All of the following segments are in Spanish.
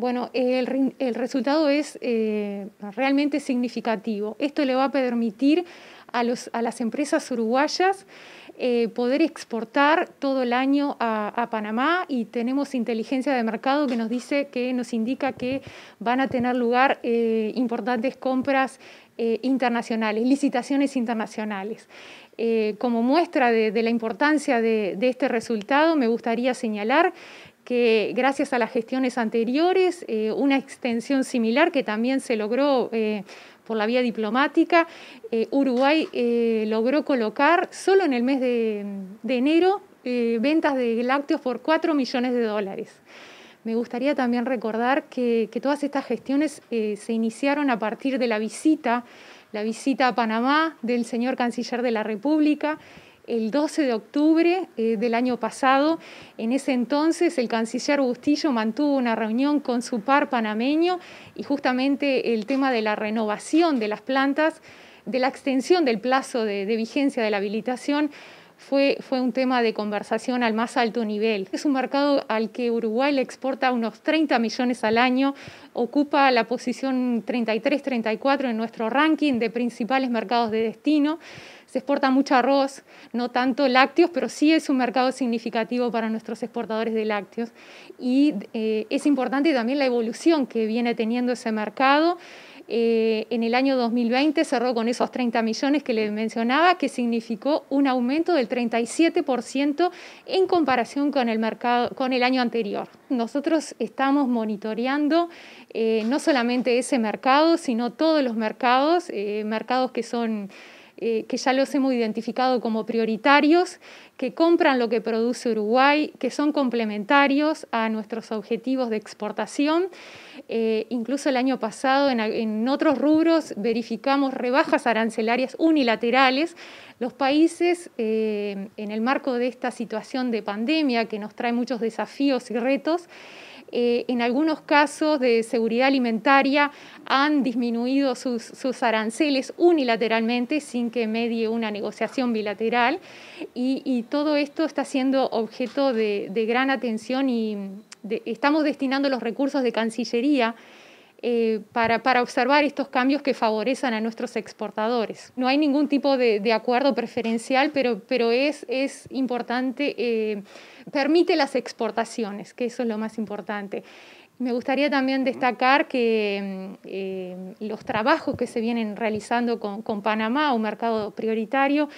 Bueno, el, resultado es eh, realmente significativo. Esto le va a permitir a, las empresas uruguayas eh, poder exportar todo el año a, Panamá y tenemos inteligencia de mercado que nos dice que nos indica que van a tener lugar eh, importantes compras eh, internacionales, licitaciones internacionales. como muestra de, la importancia de, este resultado, me gustaría señalar que gracias a las gestiones anteriores, una extensión similar que también se logró por la vía diplomática. Eh, Uruguay eh, logró colocar solo en el mes de, enero eh, ventas de lácteos por 4 millones de dólares. Me gustaría también recordar que, que todas estas gestiones se iniciaron a partir de la visita, la visita a Panamá del señor canciller de la República el 12 de octubre eh, del año pasado. En ese entonces el canciller Bustillo mantuvo una reunión con su par panameño y justamente el tema de la renovación de las plantas, de la extensión del plazo de vigencia de la habilitación, fue, fue un tema de conversación al más alto nivel. Es un mercado al que Uruguay le exporta unos 30 millones al año, ocupa la posición 33-34 en nuestro ranking de principales mercados de destino. Se exporta mucho arroz, no tanto lácteos, pero sí es un mercado significativo para nuestros exportadores de lácteos. Y eh, es importante también la evolución que viene teniendo ese mercado. Eh, en el año 2020 cerró con esos 30 millones que les mencionaba, que significó un aumento del 37% en comparación con el, año anterior. Nosotros estamos monitoreando eh, no solamente ese mercado, sino todos los mercados, eh, mercados que son eh, que ya los hemos identificado como prioritarios, que compran lo que produce Uruguay, que son complementarios a nuestros objetivos de exportación. Eh, incluso el año pasado en, otros rubros verificamos rebajas arancelarias unilaterales. Los países, eh, en el marco de esta situación de pandemia que nos trae muchos desafíos y retos, eh, en algunos casos de seguridad alimentaria han disminuido sus, aranceles unilateralmente sin que medie una negociación bilateral y, todo esto está siendo objeto de, gran atención y estamos destinando los recursos de Cancillería eh, para, observar estos cambios que favorezcan a nuestros exportadores. No hay ningún tipo de, acuerdo preferencial, pero, es, importante, eh, permite las exportaciones, que eso es lo más importante. Me gustaría también destacar que mm, eh, los trabajos que se vienen realizando con, Panamá, un mercado prioritario,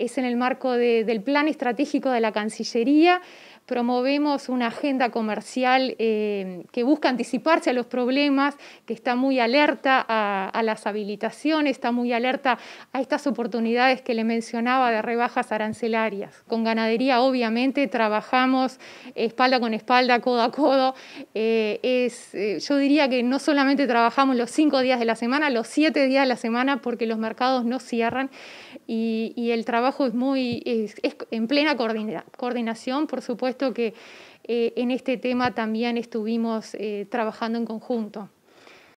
es en el marco del plan estratégico de la Cancillería promovemos una agenda comercial eh, que busca anticiparse a los problemas, que está muy alerta a, las habilitaciones, está muy alerta a estas oportunidades que le mencionaba de rebajas arancelarias. Con ganadería, obviamente, trabajamos espalda con espalda, codo a codo. Eh, es, eh, yo diría que no solamente trabajamos los cinco días de la semana, los siete días de la semana, porque los mercados no cierran y, el trabajo es muy en plena coordinación, por supuesto supuesto que eh, en este tema también estuvimos eh, trabajando en conjunto.